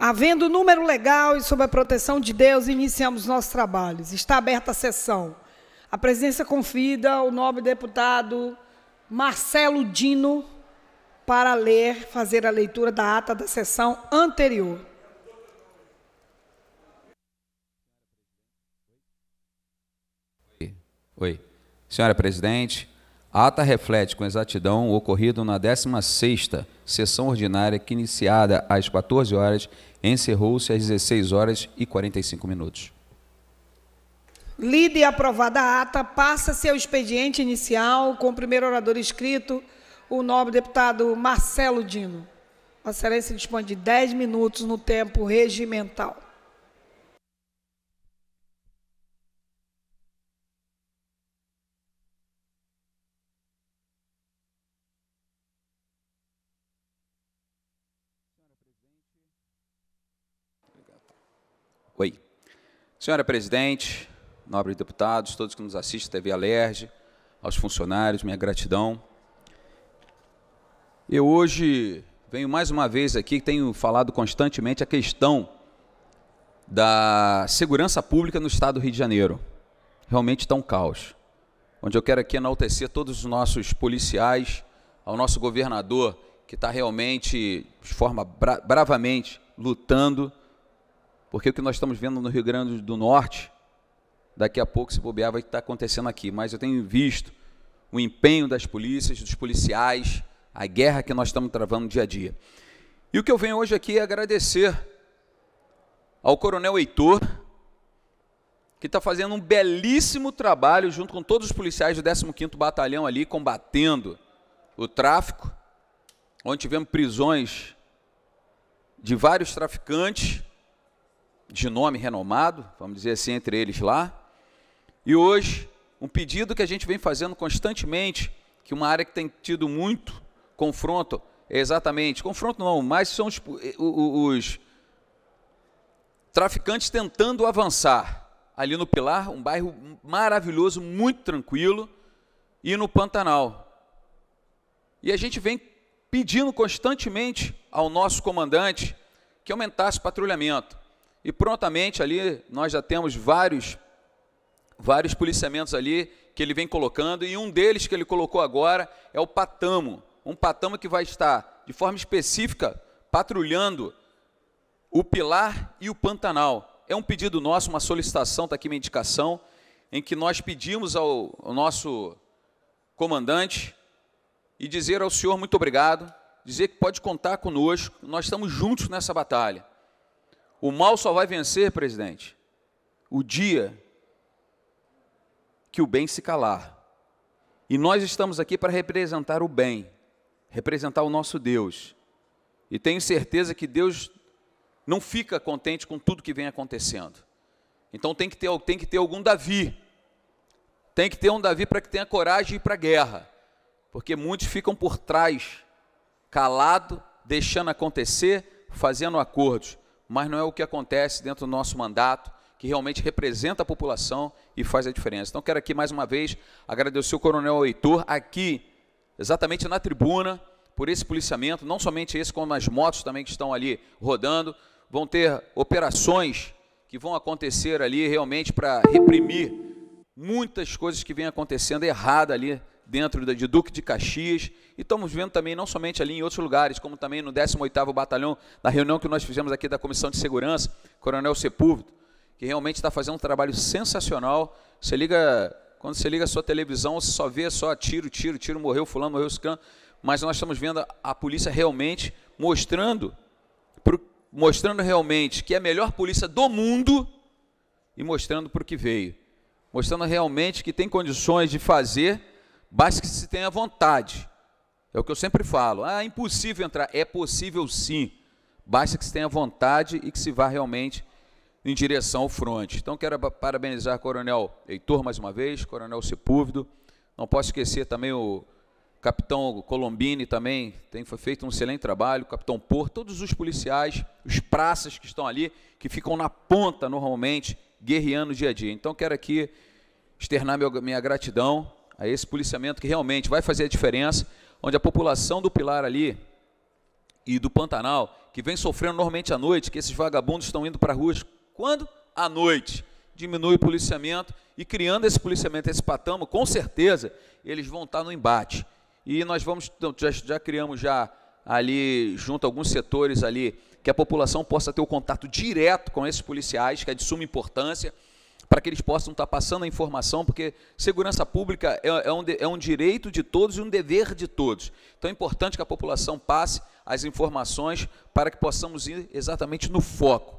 Havendo número legal e sob a proteção de Deus, iniciamos nossos trabalhos. Está aberta a sessão. A presidência confida o nobre deputado Marcelo Dino para ler, fazer a leitura da ata da sessão anterior. Oi. Senhora presidente, a ata reflete com exatidão o ocorrido na 16ª sessão ordinária que iniciada às 14 horas encerrou-se às 16 horas e 45 minutos. Lida e aprovada a ata, passa-se ao expediente inicial com o primeiro orador escrito, o nobre deputado Marcelo Dino. Vossa Excelência dispõe de 10 minutos no tempo regimental. Oi. Senhora presidente, nobres deputados, todos que nos assistem, TV Alerj, aos funcionários, minha gratidão. Eu hoje venho mais uma vez aqui, tenho falado constantemente a questão da segurança pública no estado do Rio de Janeiro. Realmente está um caos. Onde eu quero aqui enaltecer todos os nossos policiais, ao nosso governador, que está realmente, de forma bra bravamente, lutando porque o que nós estamos vendo no Rio Grande do Norte, daqui a pouco, se bobear, vai estar acontecendo aqui. Mas eu tenho visto o empenho das polícias, dos policiais, a guerra que nós estamos travando dia a dia. E o que eu venho hoje aqui é agradecer ao Coronel Heitor, que está fazendo um belíssimo trabalho junto com todos os policiais do 15º Batalhão ali, combatendo o tráfico, onde tivemos prisões de vários traficantes, de nome renomado, vamos dizer assim, entre eles lá. E hoje, um pedido que a gente vem fazendo constantemente, que uma área que tem tido muito confronto, é exatamente, confronto não, mas são os, eh, os traficantes tentando avançar ali no Pilar, um bairro maravilhoso, muito tranquilo, e no Pantanal. E a gente vem pedindo constantemente ao nosso comandante que aumentasse o patrulhamento e prontamente ali nós já temos vários vários policiamentos ali que ele vem colocando e um deles que ele colocou agora é o patamo, um patamo que vai estar de forma específica patrulhando o Pilar e o Pantanal. É um pedido nosso, uma solicitação, está aqui minha indicação, em que nós pedimos ao, ao nosso comandante e dizer ao senhor muito obrigado, dizer que pode contar conosco, nós estamos juntos nessa batalha. O mal só vai vencer, presidente, o dia que o bem se calar. E nós estamos aqui para representar o bem, representar o nosso Deus. E tenho certeza que Deus não fica contente com tudo que vem acontecendo. Então tem que ter, tem que ter algum Davi. Tem que ter um Davi para que tenha coragem e ir para a guerra. Porque muitos ficam por trás, calado, deixando acontecer, fazendo acordos mas não é o que acontece dentro do nosso mandato, que realmente representa a população e faz a diferença. Então, quero aqui mais uma vez agradecer o Coronel Heitor, aqui, exatamente na tribuna, por esse policiamento, não somente esse, como as motos também que estão ali rodando. Vão ter operações que vão acontecer ali realmente para reprimir muitas coisas que vêm acontecendo errada ali dentro de Duque de Caxias, e estamos vendo também não somente ali em outros lugares, como também no 18º Batalhão, na reunião que nós fizemos aqui da Comissão de Segurança, Coronel Sepúlveda, que realmente está fazendo um trabalho sensacional. Você liga, quando você liga a sua televisão, você só vê só tiro, tiro, tiro, morreu fulano, morreu scan, mas nós estamos vendo a, a polícia realmente mostrando pro, mostrando realmente que é a melhor polícia do mundo e mostrando para o que veio. Mostrando realmente que tem condições de fazer basta que se tenha vontade. É o que eu sempre falo. Ah, é impossível entrar. É possível sim. Basta que se tenha vontade e que se vá realmente em direção ao fronte. Então quero parabenizar Coronel Heitor mais uma vez, Coronel Sepúlvido. Não posso esquecer também o Capitão Colombini também, tem foi feito um excelente trabalho, Capitão Porto, todos os policiais, os praças que estão ali, que ficam na ponta normalmente, guerreando dia a dia. Então quero aqui externar meu, minha gratidão a esse policiamento que realmente vai fazer a diferença, onde a população do Pilar ali e do Pantanal, que vem sofrendo normalmente à noite, que esses vagabundos estão indo para ruas quando? À noite. Diminui o policiamento e criando esse policiamento, esse patamo, com certeza eles vão estar no embate. E nós vamos, então, já, já criamos já ali, junto a alguns setores ali, que a população possa ter o contato direto com esses policiais, que é de suma importância para que eles possam estar passando a informação, porque segurança pública é, é, um, é um direito de todos e um dever de todos. Então é importante que a população passe as informações para que possamos ir exatamente no foco,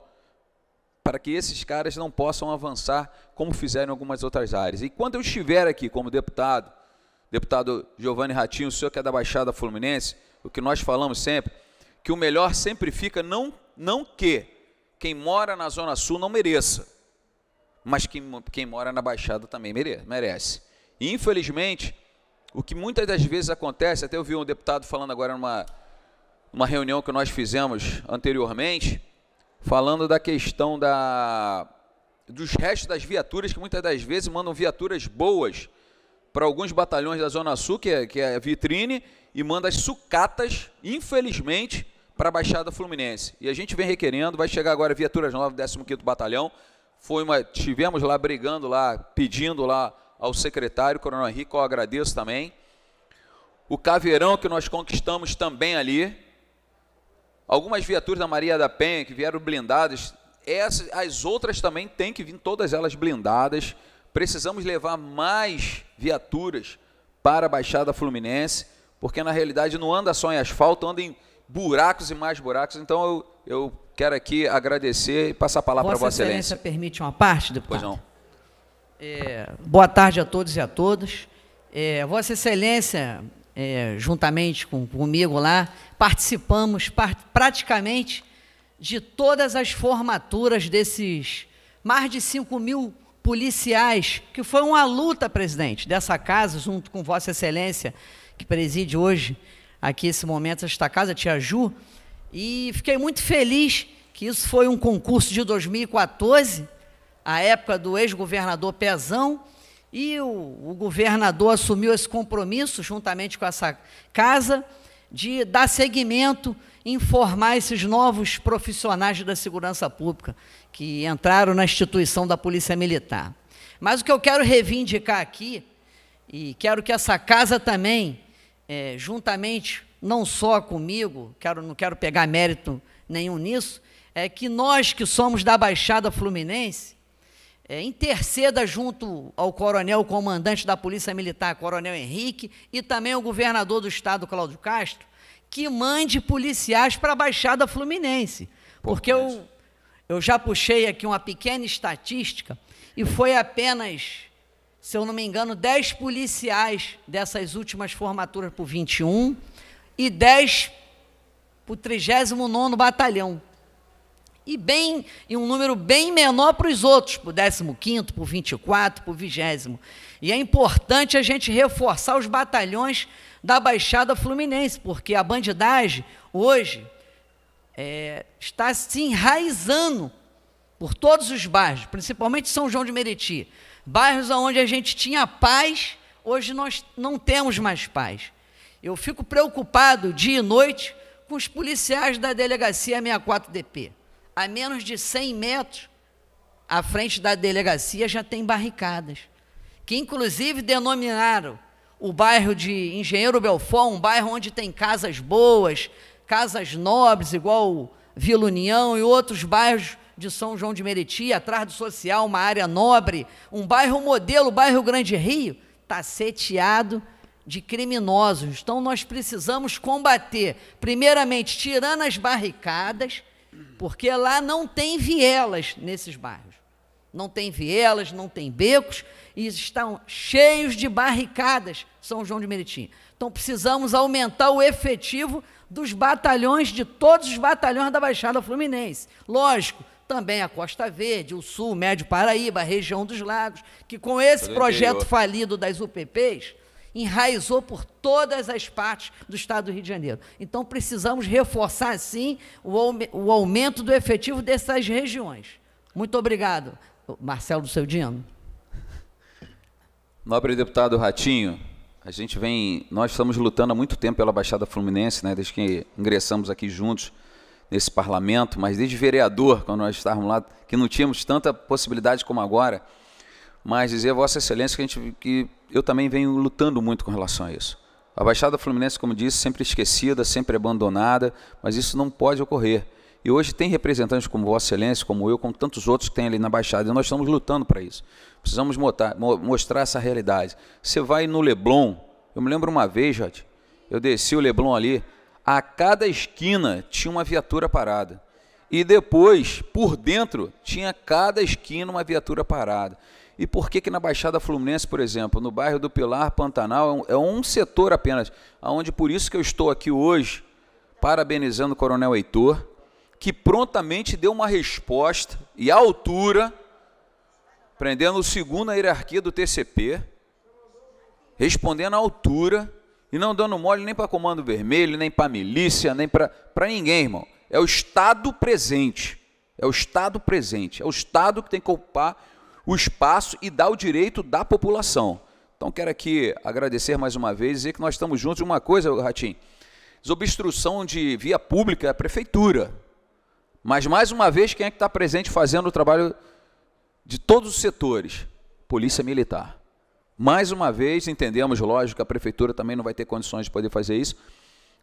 para que esses caras não possam avançar como fizeram em algumas outras áreas. E quando eu estiver aqui como deputado, deputado Giovanni Ratinho, o senhor que é da Baixada Fluminense, o que nós falamos sempre, que o melhor sempre fica não, não que quem mora na Zona Sul não mereça mas quem, quem mora na Baixada também merece. E, infelizmente, o que muitas das vezes acontece, até eu vi um deputado falando agora numa, numa reunião que nós fizemos anteriormente, falando da questão da, dos restos das viaturas, que muitas das vezes mandam viaturas boas para alguns batalhões da Zona Sul, que é, que é vitrine, e manda as sucatas, infelizmente, para a Baixada Fluminense. E a gente vem requerendo, vai chegar agora viaturas novas, 15º Batalhão, foi uma, tivemos lá brigando lá, pedindo lá ao secretário, Coronel Henrique, eu agradeço também. O caveirão que nós conquistamos também ali. Algumas viaturas da Maria da Penha que vieram blindadas. Essas, as outras também têm que vir, todas elas blindadas. Precisamos levar mais viaturas para a Baixada Fluminense, porque na realidade não anda só em asfalto, anda em buracos e mais buracos. Então eu, eu Quero aqui agradecer e passar a palavra para Vossa Excelência. Vossa Excelência permite uma parte, deputado? Pois não. É, boa tarde a todos e a todas. É, Vossa Excelência, é, juntamente com, comigo lá, participamos praticamente de todas as formaturas desses mais de 5 mil policiais, que foi uma luta, presidente, dessa casa, junto com Vossa Excelência, que preside hoje aqui esse momento, esta casa, Tia Ju, e fiquei muito feliz que isso foi um concurso de 2014, a época do ex-governador Pezão, e o, o governador assumiu esse compromisso, juntamente com essa casa, de dar seguimento, informar esses novos profissionais da segurança pública que entraram na instituição da Polícia Militar. Mas o que eu quero reivindicar aqui, e quero que essa casa também, é, juntamente não só comigo, quero, não quero pegar mérito nenhum nisso, é que nós que somos da Baixada Fluminense, é, interceda junto ao coronel comandante da Polícia Militar, coronel Henrique, e também ao governador do estado, Cláudio Castro, que mande policiais para a Baixada Fluminense. Porque eu, eu já puxei aqui uma pequena estatística e foi apenas, se eu não me engano, 10 policiais dessas últimas formaturas por 21 e 10 para o 39 Batalhão. E, bem, e um número bem menor para os outros, para o 15, para o 24, para o 20. E é importante a gente reforçar os batalhões da Baixada Fluminense, porque a bandidagem hoje é, está se enraizando por todos os bairros, principalmente São João de Meriti. Bairros onde a gente tinha paz, hoje nós não temos mais paz. Eu fico preocupado dia e noite com os policiais da delegacia 64DP. A menos de 100 metros à frente da delegacia já tem barricadas, que inclusive denominaram o bairro de Engenheiro Belfort, um bairro onde tem casas boas, casas nobres, igual Vila União e outros bairros de São João de Meriti, atrás do Social, uma área nobre, um bairro modelo, o bairro Grande Rio, está seteado de criminosos. Então nós precisamos combater, primeiramente, tirando as barricadas, porque lá não tem vielas nesses bairros. Não tem vielas, não tem becos e estão cheios de barricadas São João de Meriti. Então precisamos aumentar o efetivo dos batalhões, de todos os batalhões da Baixada Fluminense. Lógico, também a Costa Verde, o Sul, Médio Paraíba, a região dos lagos, que com esse projeto falido das UPPs, enraizou por todas as partes do estado do Rio de Janeiro. Então, precisamos reforçar, sim, o, aumento do efetivo dessas regiões. Muito obrigado, Marcelo do seu Dino. Nobre deputado Ratinho, a gente vem, nós estamos lutando há muito tempo pela Baixada Fluminense, né, desde que ingressamos aqui juntos nesse parlamento, mas desde vereador, quando nós estávamos lá, que não tínhamos tanta possibilidade como agora mas dizer a Vossa Excelência que, gente, que eu também venho lutando muito com relação a isso. A Baixada Fluminense, como disse, sempre esquecida, sempre abandonada, mas isso não pode ocorrer. E hoje tem representantes como Vossa Excelência, como eu, como tantos outros que tem ali na Baixada, e nós estamos lutando para isso. Precisamos mostrar essa realidade. Você vai no Leblon, eu me lembro uma vez, Jorge, eu desci o Leblon ali, a cada esquina tinha uma viatura parada. E depois, por dentro, tinha cada esquina uma viatura parada. E por que que na Baixada Fluminense, por exemplo, no bairro do Pilar, Pantanal, é um, é um setor apenas, aonde por isso que eu estou aqui hoje, parabenizando o Coronel Heitor, que prontamente deu uma resposta e à altura, prendendo o segundo na hierarquia do TCP, respondendo à altura e não dando mole nem para Comando Vermelho, nem para milícia, nem para ninguém, irmão. É o Estado presente. É o Estado presente. É o Estado que tem que ocupar o espaço e dá o direito da população. Então quero aqui agradecer mais uma vez e dizer que nós estamos juntos. Uma coisa, ratinho, desobstrução de via pública é a prefeitura. Mas mais uma vez, quem é que está presente fazendo o trabalho de todos os setores? Polícia Militar. Mais uma vez, entendemos, lógico, que a prefeitura também não vai ter condições de poder fazer isso,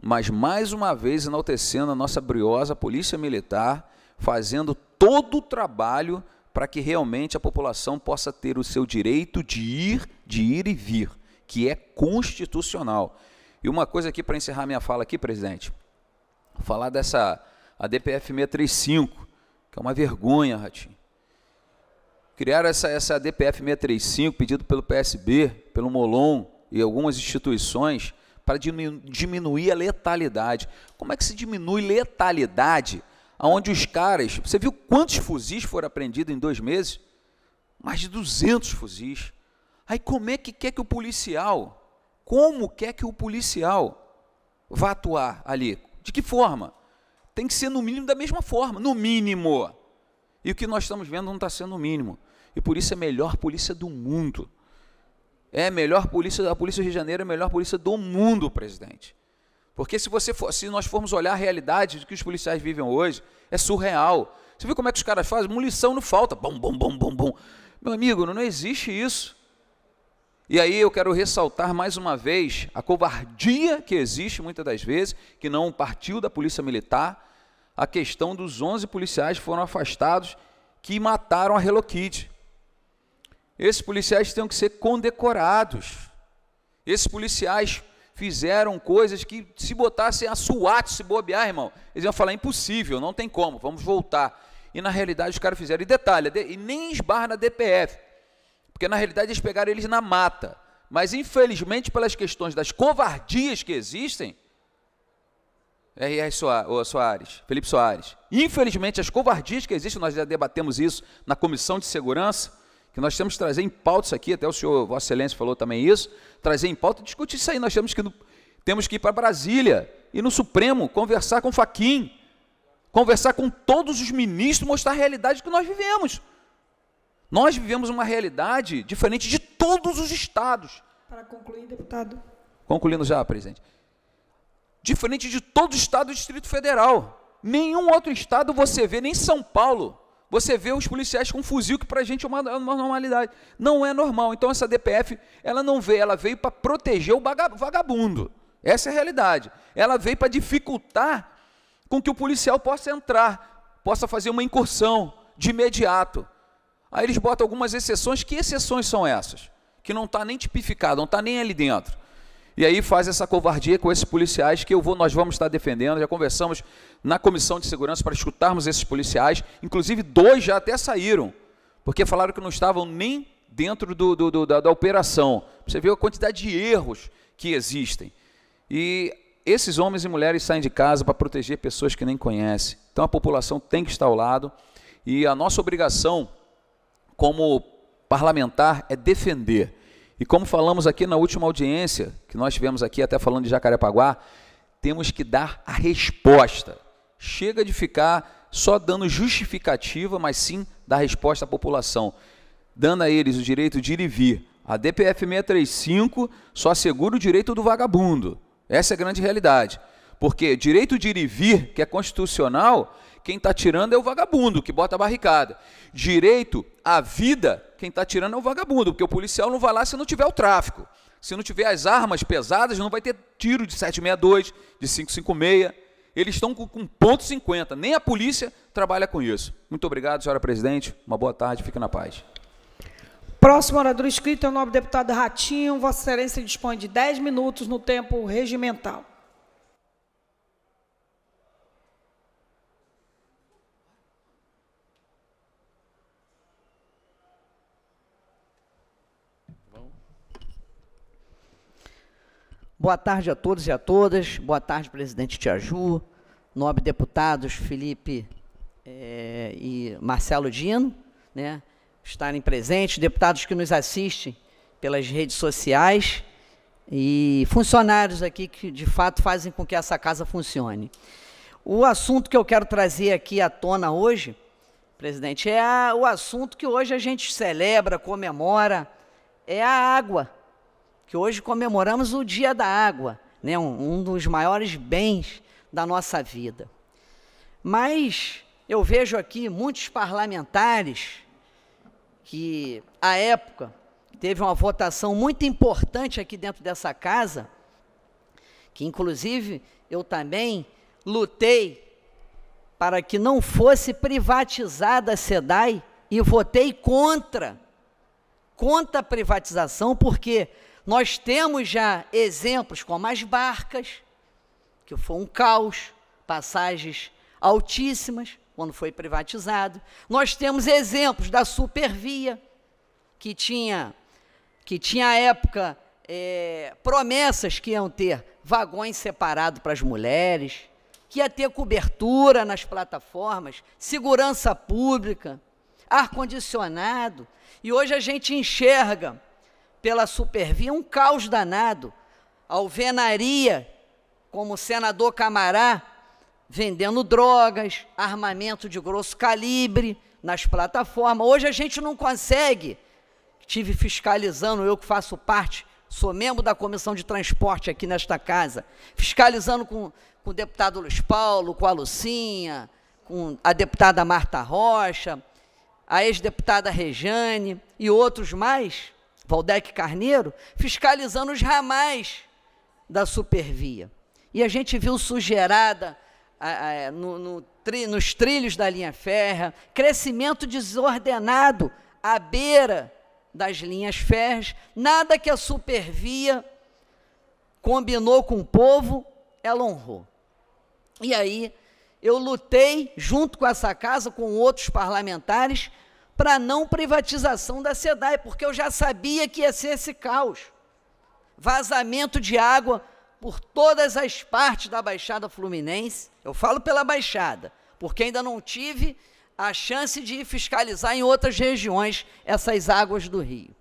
mas mais uma vez enaltecendo a nossa briosa Polícia Militar, fazendo todo o trabalho para que realmente a população possa ter o seu direito de ir, de ir e vir, que é constitucional. E uma coisa aqui para encerrar minha fala aqui, presidente, falar dessa a DPF 635, que é uma vergonha, Ratinho. Criaram essa, essa DPF 635, pedido pelo PSB, pelo Molon e algumas instituições, para diminuir a letalidade. Como é que se diminui letalidade onde os caras, você viu quantos fuzis foram apreendidos em dois meses? Mais de 200 fuzis. Aí como é que quer que o policial, como quer que o policial vá atuar ali? De que forma? Tem que ser no mínimo da mesma forma, no mínimo. E o que nós estamos vendo não está sendo o mínimo. E por isso é a melhor polícia do mundo. É a melhor polícia, a Polícia do Rio de Janeiro é a melhor polícia do mundo, presidente. Porque se, você for, se nós formos olhar a realidade do que os policiais vivem hoje, é surreal. Você viu como é que os caras fazem? Munição não falta. Bom, bom, bom, bom, bom. Meu amigo, não existe isso. E aí eu quero ressaltar mais uma vez a covardia que existe muitas das vezes, que não partiu da polícia militar, a questão dos 11 policiais que foram afastados que mataram a Hello Kitty. Esses policiais têm que ser condecorados. Esses policiais fizeram coisas que, se botassem a SWAT, se bobear, irmão, eles iam falar: impossível, não tem como, vamos voltar. E na realidade os caras fizeram. E detalhe, e nem esbarra na DPF, porque na realidade eles pegaram eles na mata. Mas infelizmente, pelas questões das covardias que existem, R.R. Soares, Felipe Soares, infelizmente as covardias que existem, nós já debatemos isso na Comissão de Segurança que nós temos que trazer em pauta isso aqui, até o senhor, Vossa Excelência falou também isso, trazer em pauta e discutir isso aí. Nós temos que, temos que ir para Brasília e no Supremo conversar com Faquim, conversar com todos os ministros, mostrar a realidade que nós vivemos. Nós vivemos uma realidade diferente de todos os estados. Para concluir, deputado. Concluindo já, presidente. Diferente de todo o estado do Distrito Federal. Nenhum outro estado você vê, nem São Paulo, você vê os policiais com um fuzil, que para a gente é uma, é uma, normalidade. Não é normal. Então, essa DPF, ela não veio, ela veio para proteger o vagabundo. Essa é a realidade. Ela veio para dificultar com que o policial possa entrar, possa fazer uma incursão de imediato. Aí eles botam algumas exceções. Que exceções são essas? Que não está nem tipificado, não está nem ali dentro e aí faz essa covardia com esses policiais que eu vou, nós vamos estar defendendo. Já conversamos na comissão de segurança para escutarmos esses policiais. Inclusive, dois já até saíram, porque falaram que não estavam nem dentro do, do, do da, da, operação. Você vê a quantidade de erros que existem. E esses homens e mulheres saem de casa para proteger pessoas que nem conhecem. Então a população tem que estar ao lado. E a nossa obrigação como parlamentar é defender. E como falamos aqui na última audiência, que nós tivemos aqui até falando de Jacarepaguá, temos que dar a resposta. Chega de ficar só dando justificativa, mas sim dar resposta à população, dando a eles o direito de ir e vir. A DPF 635 só assegura o direito do vagabundo. Essa é a grande realidade. Porque direito de ir e vir, que é constitucional, quem está tirando é o vagabundo que bota a barricada. Direito à vida, quem está tirando é o vagabundo, porque o policial não vai lá se não tiver o tráfico. Se não tiver as armas pesadas, não vai ter tiro de 762, de 556. Eles estão com, com ponto 50. Nem a polícia trabalha com isso. Muito obrigado, senhora presidente. Uma boa tarde. Fica na paz. Próximo orador inscrito é o nobre deputado Ratinho. Vossa Excelência dispõe de 10 minutos no tempo regimental. Boa tarde a todos e a todas. Boa tarde, presidente Tiaju, nobre deputados Felipe é, e Marcelo Dino, né, estarem presentes, deputados que nos assistem pelas redes sociais e funcionários aqui que, de fato, fazem com que essa casa funcione. O assunto que eu quero trazer aqui à tona hoje, presidente, é a, o assunto que hoje a gente celebra, comemora, é a água que hoje comemoramos o Dia da Água, né? um, um dos maiores bens da nossa vida. Mas eu vejo aqui muitos parlamentares que, à época, teve uma votação muito importante aqui dentro dessa casa, que inclusive eu também lutei para que não fosse privatizada a SEDAI e votei contra, contra a privatização, porque nós temos já exemplos como as barcas, que foi um caos, passagens altíssimas quando foi privatizado. Nós temos exemplos da Supervia, que tinha, que tinha à época é, promessas que iam ter vagões separados para as mulheres, que ia ter cobertura nas plataformas, segurança pública, ar-condicionado. E hoje a gente enxerga pela Supervia, um caos danado. Alvenaria, como o senador Camará, vendendo drogas, armamento de grosso calibre nas plataformas. Hoje a gente não consegue. Tive fiscalizando, eu que faço parte, sou membro da comissão de transporte aqui nesta casa, fiscalizando com, com o deputado Luiz Paulo, com a Lucinha, com a deputada Marta Rocha, a ex-deputada Rejane e outros mais Valdec Carneiro, fiscalizando os ramais da supervia. E a gente viu sujeirada a, a, no, no tri, nos trilhos da linha férrea, crescimento desordenado à beira das linhas férreas, nada que a supervia combinou com o povo, ela honrou. E aí eu lutei junto com essa casa, com outros parlamentares, para não privatização da SEDAI, porque eu já sabia que ia ser esse caos. Vazamento de água por todas as partes da Baixada Fluminense. Eu falo pela Baixada, porque ainda não tive a chance de fiscalizar em outras regiões essas águas do rio.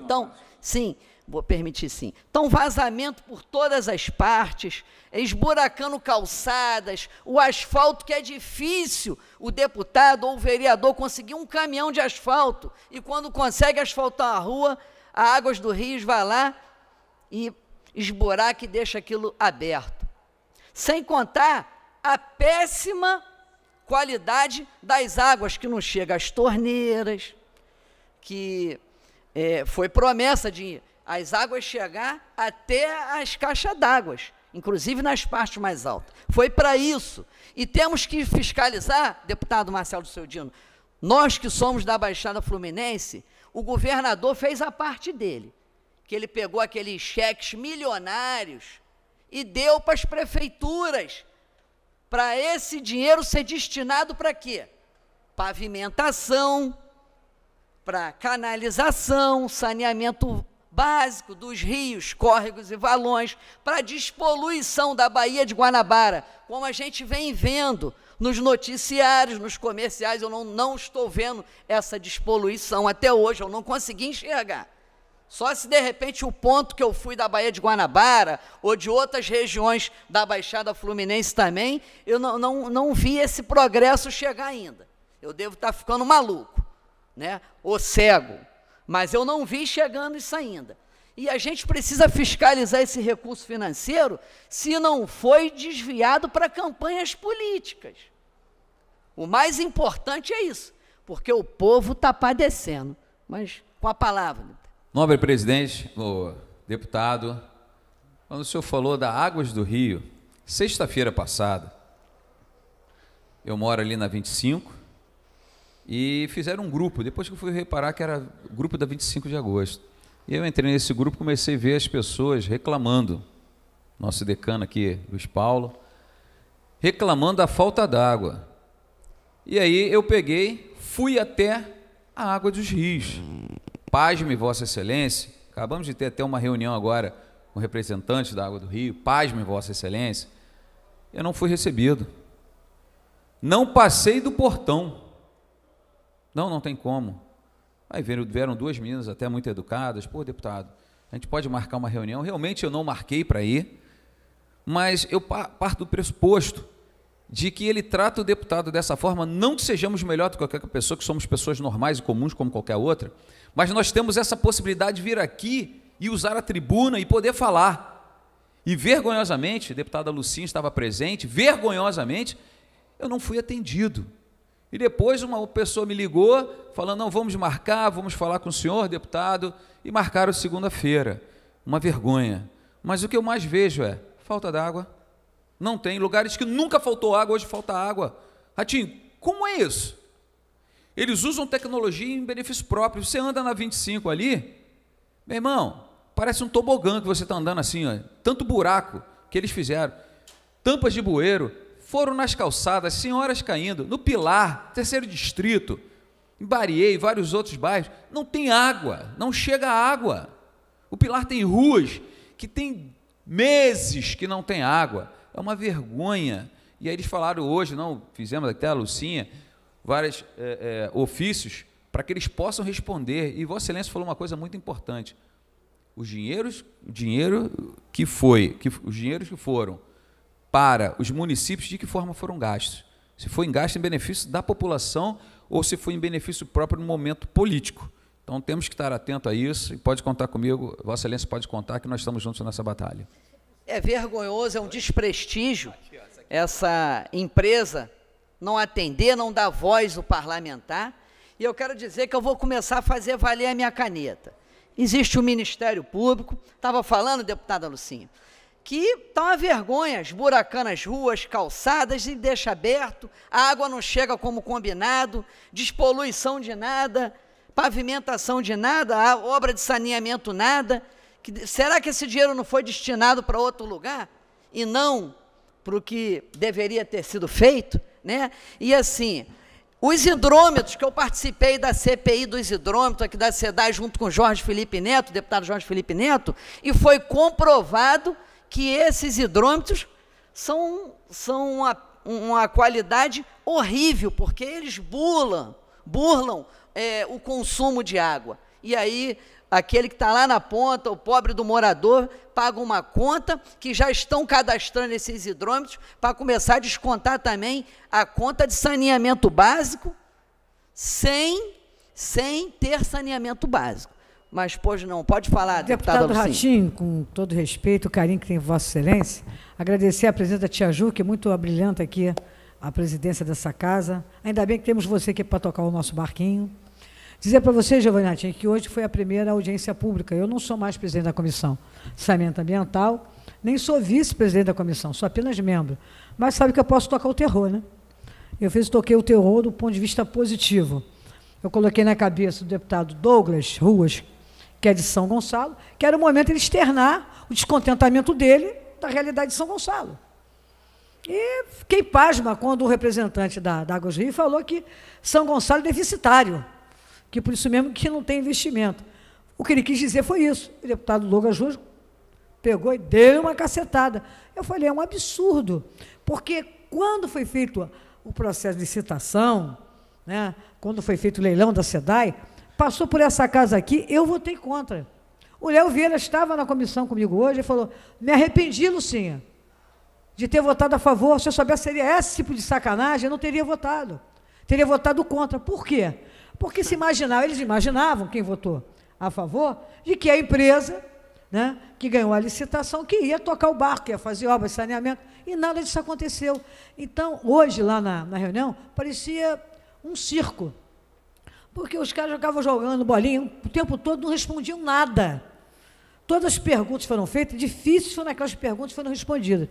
Então, sim. Vou permitir sim. Então, vazamento por todas as partes, esburacando calçadas, o asfalto que é difícil o deputado ou o vereador conseguir um caminhão de asfalto. E quando consegue asfaltar a rua, a Águas do Rio vai lá e esburaca e deixa aquilo aberto. Sem contar a péssima qualidade das águas que não chega às torneiras, que é, foi promessa de as águas chegar até as caixas d'água, inclusive nas partes mais altas. Foi para isso. E temos que fiscalizar, deputado Marcelo do Seu Dino, nós que somos da Baixada Fluminense, o governador fez a parte dele, que ele pegou aqueles cheques milionários e deu para as prefeituras, para esse dinheiro ser destinado para quê? Pavimentação, para canalização, saneamento básico dos rios, córregos e valões para a despoluição da Baía de Guanabara, como a gente vem vendo nos noticiários, nos comerciais, eu não, não estou vendo essa despoluição até hoje, eu não consegui enxergar. Só se de repente o ponto que eu fui da Baía de Guanabara ou de outras regiões da Baixada Fluminense também, eu não, não, não vi esse progresso chegar ainda. Eu devo estar ficando maluco, né? ou cego mas eu não vi chegando isso ainda. E a gente precisa fiscalizar esse recurso financeiro se não foi desviado para campanhas políticas. O mais importante é isso, porque o povo está padecendo. Mas com a palavra. Nobre presidente, deputado, quando o senhor falou da Águas do Rio, sexta-feira passada, eu moro ali na 25, e fizeram um grupo, depois que eu fui reparar que era o grupo da 25 de agosto. E eu entrei nesse grupo, comecei a ver as pessoas reclamando. Nosso decano aqui, Luiz Paulo, reclamando da falta d'água. E aí eu peguei, fui até a água dos rios. Pasme, Vossa Excelência. Acabamos de ter até uma reunião agora com representantes da Água do Rio. Pasme, Vossa Excelência. Eu não fui recebido. Não passei do portão. Não, não tem como. Aí vieram, vieram duas meninas até muito educadas. Pô, deputado, a gente pode marcar uma reunião. Realmente eu não marquei para ir, mas eu parto do pressuposto de que ele trata o deputado dessa forma, não que sejamos melhor do que qualquer pessoa, que somos pessoas normais e comuns como qualquer outra, mas nós temos essa possibilidade de vir aqui e usar a tribuna e poder falar. E vergonhosamente, a deputada Lucinha estava presente, vergonhosamente, eu não fui atendido. E depois uma pessoa me ligou falando: não, vamos marcar, vamos falar com o senhor deputado. E marcaram segunda-feira. Uma vergonha. Mas o que eu mais vejo é falta d'água. Não tem. Lugares que nunca faltou água, hoje falta água. Ratinho, como é isso? Eles usam tecnologia em benefício próprio. Você anda na 25 ali, meu irmão, parece um tobogã que você está andando assim, ó, tanto buraco que eles fizeram. Tampas de bueiro, foram nas calçadas, senhoras caindo, no Pilar, terceiro distrito, em Bariei, vários outros bairros, não tem água, não chega água. O Pilar tem ruas que tem meses que não tem água. É uma vergonha. E aí eles falaram hoje, não, fizemos até a Lucinha, vários é, é, ofícios para que eles possam responder. E Vossa Excelência falou uma coisa muito importante. Os dinheiros, dinheiro que foi, que, os dinheiros que foram para os municípios, de que forma foram gastos? Se foi em gasto em benefício da população ou se foi em benefício próprio no momento político. Então temos que estar atento a isso e pode contar comigo, Vossa Excelência pode contar que nós estamos juntos nessa batalha. É vergonhoso, é um desprestígio essa empresa não atender, não dar voz ao parlamentar. E eu quero dizer que eu vou começar a fazer valer a minha caneta. Existe o Ministério Público, estava falando, deputada Lucinha, que estão a vergonha, esburacando as ruas, calçadas e deixa aberto, a água não chega como combinado, despoluição de nada, pavimentação de nada, obra de saneamento nada. Que, será que esse dinheiro não foi destinado para outro lugar? E não para o que deveria ter sido feito? Né? E assim, os hidrômetros, que eu participei da CPI dos hidrômetros aqui da SEDAI, junto com Jorge Felipe Neto, deputado Jorge Felipe Neto, e foi comprovado que esses hidrômetros são, são uma, uma qualidade horrível, porque eles burlam, burlam é, o consumo de água. E aí aquele que está lá na ponta, o pobre do morador, paga uma conta que já estão cadastrando esses hidrômetros para começar a descontar também a conta de saneamento básico, sem, sem ter saneamento básico mas pois não. Pode falar, deputado Deputado Ratinho, com todo respeito, carinho que tem Vossa Excelência, agradecer a presidenta Tia Ju, que é muito abrilhanta aqui a presidência dessa casa. Ainda bem que temos você aqui para tocar o nosso barquinho. Dizer para você, Giovanni Ratinho, que hoje foi a primeira audiência pública. Eu não sou mais presidente da Comissão de Saneamento Ambiental, nem sou vice-presidente da comissão, sou apenas membro. Mas sabe que eu posso tocar o terror, né? Eu fiz, toquei o terror do ponto de vista positivo. Eu coloquei na cabeça do deputado Douglas Ruas, que é de São Gonçalo, que era o momento de ele externar o descontentamento dele da realidade de São Gonçalo. E fiquei pasma quando o representante da, da Águas Rio falou que São Gonçalo é deficitário, que por isso mesmo que não tem investimento. O que ele quis dizer foi isso. O deputado Loga Júnior pegou e deu uma cacetada. Eu falei, é um absurdo, porque quando foi feito o processo de citação, né, quando foi feito o leilão da SEDAI, passou por essa casa aqui, eu votei contra. O Léo Vieira estava na comissão comigo hoje e falou: me arrependi, Lucinha, de ter votado a favor. Se eu soubesse seria esse tipo de sacanagem, eu não teria votado. Teria votado contra. Por quê? Porque se imaginavam, eles imaginavam, quem votou a favor, de que a empresa né, que ganhou a licitação, que ia tocar o barco, ia fazer obras de saneamento, e nada disso aconteceu. Então, hoje, lá na, na reunião, parecia um circo. Porque os caras jogavam jogando bolinha o tempo todo, não respondiam nada. Todas as perguntas foram feitas, difíceis foram aquelas perguntas foram respondidas.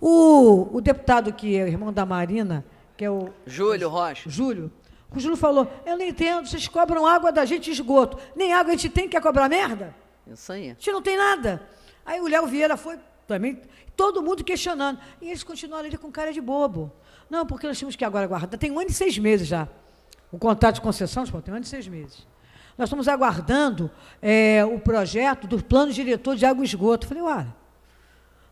O, o deputado que é o irmão da Marina, que é o. Júlio Rocha. Júlio. O Júlio falou: Eu não entendo, vocês cobram água da gente esgoto. Nem água a gente tem, quer cobrar merda? Isso aí. A gente não tem nada. Aí o Léo Vieira foi também, todo mundo questionando. E eles continuaram ali com cara de bobo. Não, porque nós temos que agora guardar. Tem um ano e seis meses já. O contrato de concessão pô, tem mais de seis meses. Nós estamos aguardando é, o projeto do plano diretor de água e esgoto. falei, olha,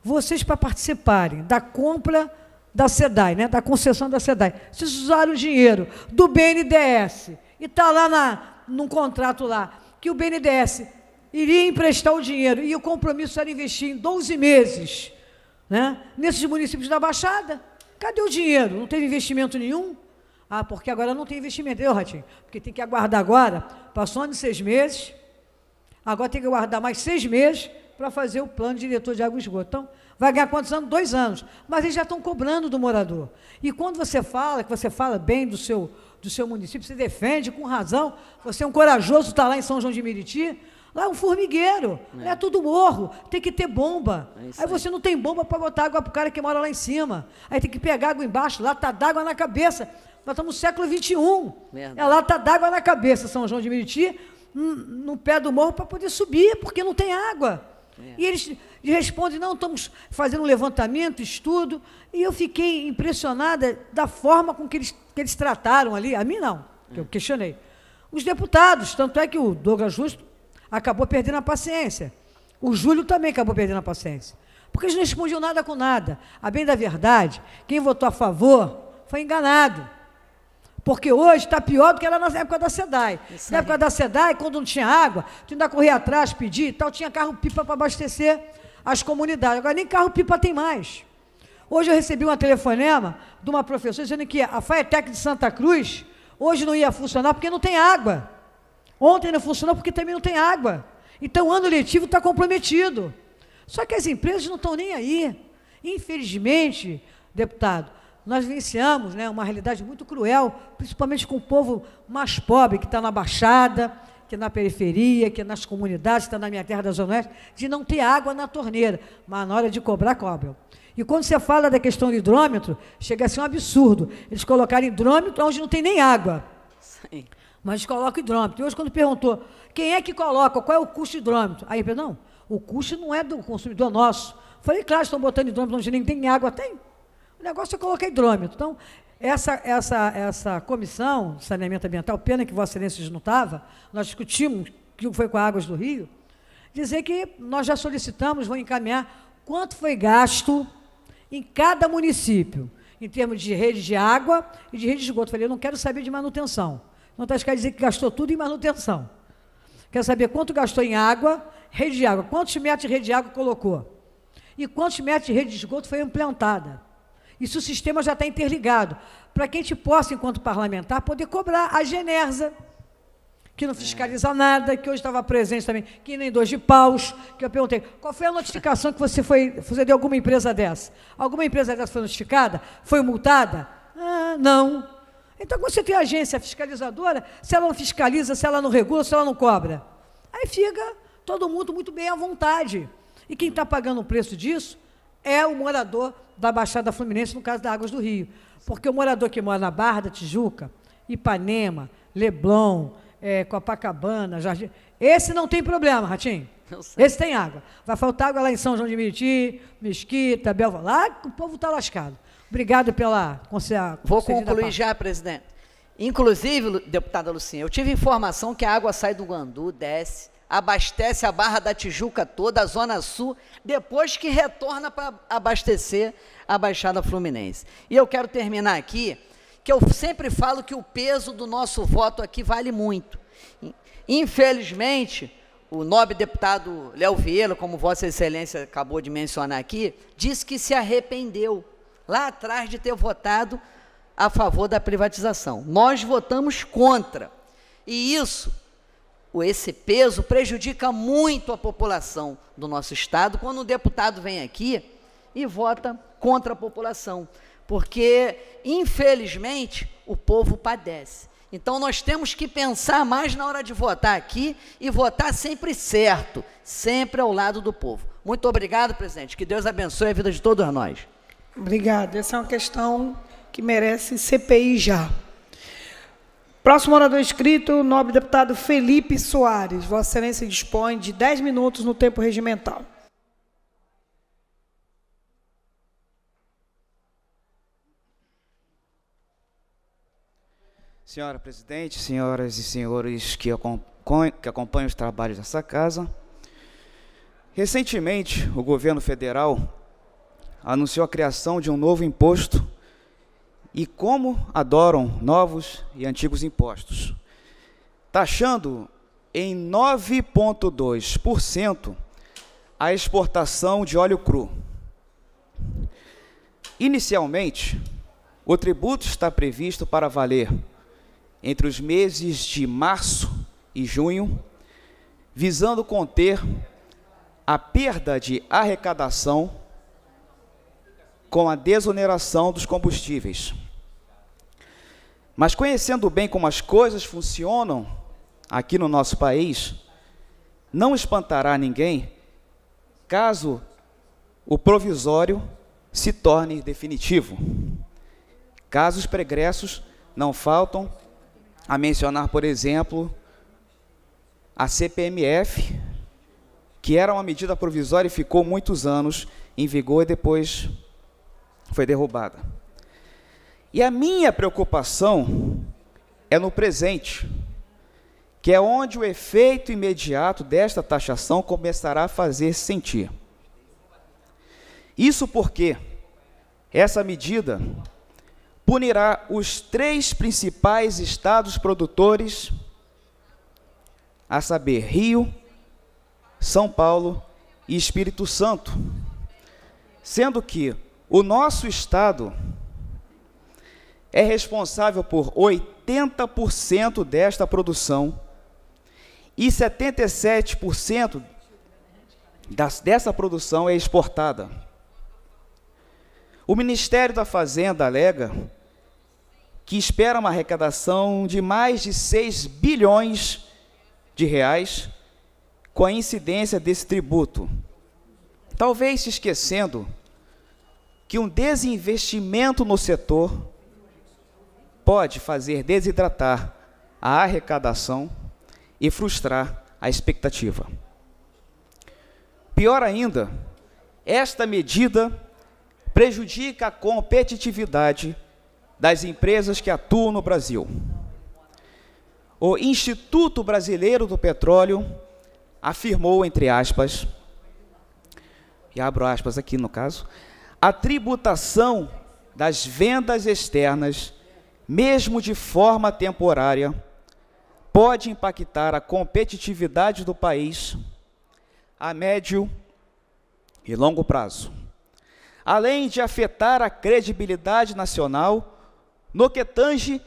vocês para participarem da compra da SEDAI, né, da concessão da SEDAI, vocês usaram o dinheiro do BNDES e está lá na, num contrato lá que o BNDES iria emprestar o dinheiro e o compromisso era investir em 12 meses né, nesses municípios da Baixada. Cadê o dinheiro? Não teve investimento nenhum. Ah, porque agora não tem investimento, entendeu, Ratinho? Porque tem que aguardar agora, passou de seis meses, agora tem que aguardar mais seis meses para fazer o plano de diretor de água e esgoto. Então, vai ganhar quantos anos? Dois anos. Mas eles já estão cobrando do morador. E quando você fala, que você fala bem do seu, do seu município, você defende com razão, você é um corajoso, está lá em São João de Meriti, Lá é um formigueiro, é. é tudo morro, tem que ter bomba. É aí. aí você não tem bomba para botar água para o cara que mora lá em cima. Aí tem que pegar água embaixo, lá tá d'água na cabeça. Nós estamos no século XXI. Verdade. É lata d'água na cabeça, São João de Meriti, no pé do morro, para poder subir, porque não tem água. É. E eles respondem, não, estamos fazendo um levantamento, estudo. E eu fiquei impressionada da forma com que eles, que eles trataram ali. A mim, não, que eu é. questionei. Os deputados, tanto é que o Douglas Justo acabou perdendo a paciência. O Júlio também acabou perdendo a paciência. Porque eles não respondiam nada com nada. A bem da verdade, quem votou a favor foi enganado. Porque hoje está pior do que era na época da SEDAI. na época da SEDAI, quando não tinha água, tu ainda corria atrás, pedir e tal, tinha carro-pipa para abastecer as comunidades. Agora nem carro-pipa tem mais. Hoje eu recebi uma telefonema de uma professora dizendo que a Faetec de Santa Cruz hoje não ia funcionar porque não tem água. Ontem não funcionou porque também não tem água. Então o ano letivo está comprometido. Só que as empresas não estão nem aí. Infelizmente, deputado, nós vivenciamos né, uma realidade muito cruel, principalmente com o povo mais pobre, que está na Baixada, que na periferia, que nas comunidades, que está na minha terra da Zona Oeste, de não ter água na torneira, mas na hora de cobrar, cobram. E quando você fala da questão do hidrômetro, chega a ser um absurdo. Eles colocaram hidrômetro onde não tem nem água. Sim. Mas coloca hidrômetro. E hoje, quando perguntou quem é que coloca, qual é o custo do hidrômetro? Aí eu falei, não, o custo não é do consumidor nosso. Falei, claro, estão botando hidrômetro onde nem tem água, tem. O negócio é eu coloquei hidrômetro. Então, essa, essa, essa comissão de saneamento ambiental, pena que Vossa Excelência desnutava, nós discutimos, que foi com a Águas do Rio, dizer que nós já solicitamos, vou encaminhar, quanto foi gasto em cada município, em termos de rede de água e de rede de esgoto. Falei, eu não quero saber de manutenção. Não está escrito dizer que gastou tudo em manutenção. Quer saber quanto gastou em água, rede de água, quantos metros de rede de água colocou e quantos metros de rede de esgoto foi implantada. E se o sistema já está interligado, para que a gente possa, enquanto parlamentar, poder cobrar a Genersa, que não fiscaliza nada, que hoje estava presente também, que nem dois de paus, que eu perguntei, qual foi a notificação que você foi, você de alguma empresa dessa? Alguma empresa dessa foi notificada? Foi multada? Ah, não. Então, quando você tem agência fiscalizadora, se ela não fiscaliza, se ela não regula, se ela não cobra, aí fica todo mundo muito bem à vontade. E quem está pagando o preço disso é o morador da Baixada Fluminense, no caso da Águas do Rio. Porque o morador que mora na Barra da Tijuca, Ipanema, Leblon, é, Copacabana, Jardim. Esse não tem problema, Ratinho. Esse tem água. Vai faltar água lá em São João de Meriti, Mesquita, Belva. Lá o povo está lascado. Obrigado pela concessão. Vou concluir já, presidente. Inclusive, deputada Lucinha, eu tive informação que a água sai do Guandu, desce, abastece a Barra da Tijuca toda, a Zona Sul, depois que retorna para abastecer a Baixada Fluminense. E eu quero terminar aqui, que eu sempre falo que o peso do nosso voto aqui vale muito. Infelizmente, o nobre deputado Léo Vieira, como Vossa Excelência acabou de mencionar aqui, disse que se arrependeu lá atrás de ter votado a favor da privatização. Nós votamos contra. E isso esse peso prejudica muito a população do nosso Estado quando um deputado vem aqui e vota contra a população, porque, infelizmente, o povo padece. Então, nós temos que pensar mais na hora de votar aqui e votar sempre certo, sempre ao lado do povo. Muito obrigado, presidente. Que Deus abençoe a vida de todos nós. Obrigado. Essa é uma questão que merece CPI já. Próximo orador inscrito, nobre deputado Felipe Soares. Vossa Excelência dispõe de 10 minutos no tempo regimental. Senhora Presidente, senhoras e senhores que acompanham os trabalhos dessa casa, recentemente o governo federal anunciou a criação de um novo imposto e como adoram novos e antigos impostos, taxando em 9,2% a exportação de óleo cru. Inicialmente, o tributo está previsto para valer entre os meses de março e junho, visando conter a perda de arrecadação com a desoneração dos combustíveis. Mas conhecendo bem como as coisas funcionam aqui no nosso país, não espantará ninguém caso o provisório se torne definitivo. Casos pregressos não faltam a mencionar, por exemplo, a CPMF, que era uma medida provisória e ficou muitos anos em vigor e depois foi derrubada. E a minha preocupação é no presente, que é onde o efeito imediato desta taxação começará a fazer -se sentir. Isso porque essa medida punirá os três principais estados produtores, a saber, Rio, São Paulo e Espírito Santo, sendo que o nosso estado é responsável por 80% desta produção e 77% das, dessa produção é exportada. O Ministério da Fazenda alega que espera uma arrecadação de mais de 6 bilhões de reais com a incidência desse tributo. Talvez se esquecendo que um desinvestimento no setor pode fazer desidratar a arrecadação e frustrar a expectativa. Pior ainda, esta medida prejudica a competitividade das empresas que atuam no Brasil. O Instituto Brasileiro do Petróleo afirmou, entre aspas, e abro aspas aqui no caso, a tributação das vendas externas mesmo de forma temporária, pode impactar a competitividade do país a médio e longo prazo, além de afetar a credibilidade nacional no que tange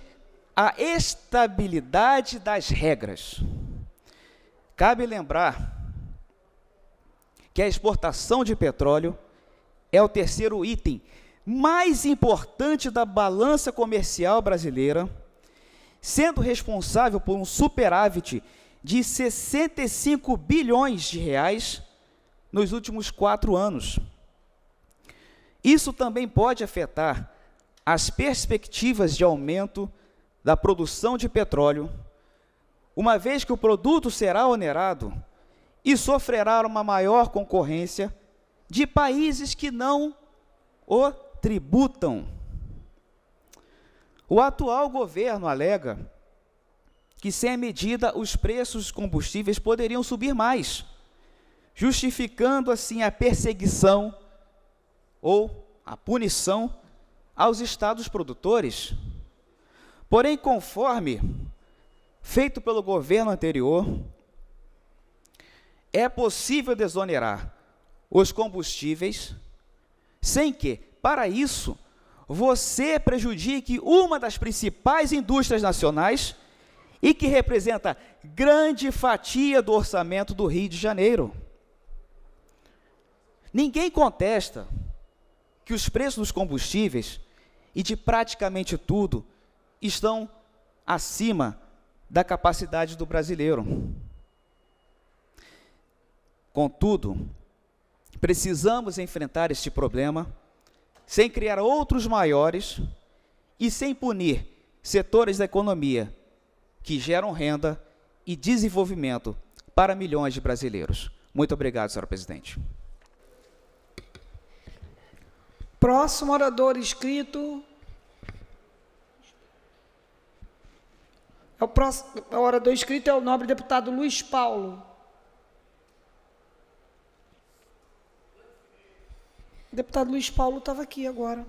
à estabilidade das regras. Cabe lembrar que a exportação de petróleo é o terceiro item mais importante da balança comercial brasileira, sendo responsável por um superávit de 65 bilhões de reais nos últimos quatro anos. Isso também pode afetar as perspectivas de aumento da produção de petróleo, uma vez que o produto será onerado e sofrerá uma maior concorrência de países que não o tributam. O atual governo alega que, sem a medida, os preços dos combustíveis poderiam subir mais, justificando assim a perseguição ou a punição aos estados produtores. Porém, conforme feito pelo governo anterior, é possível desonerar os combustíveis sem que para isso, você prejudique uma das principais indústrias nacionais e que representa grande fatia do orçamento do Rio de Janeiro. Ninguém contesta que os preços dos combustíveis e de praticamente tudo estão acima da capacidade do brasileiro. Contudo, precisamos enfrentar este problema sem criar outros maiores e sem punir setores da economia que geram renda e desenvolvimento para milhões de brasileiros. Muito obrigado, senhor presidente. Próximo orador escrito É o próximo é orador escrito é o nobre deputado Luiz Paulo. O deputado Luiz Paulo estava aqui agora.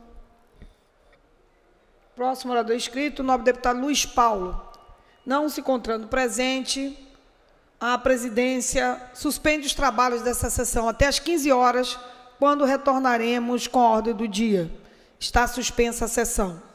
Próximo orador inscrito, o nobre deputado Luiz Paulo. Não se encontrando presente, a presidência suspende os trabalhos dessa sessão até às 15 horas, quando retornaremos com a ordem do dia. Está suspensa a sessão.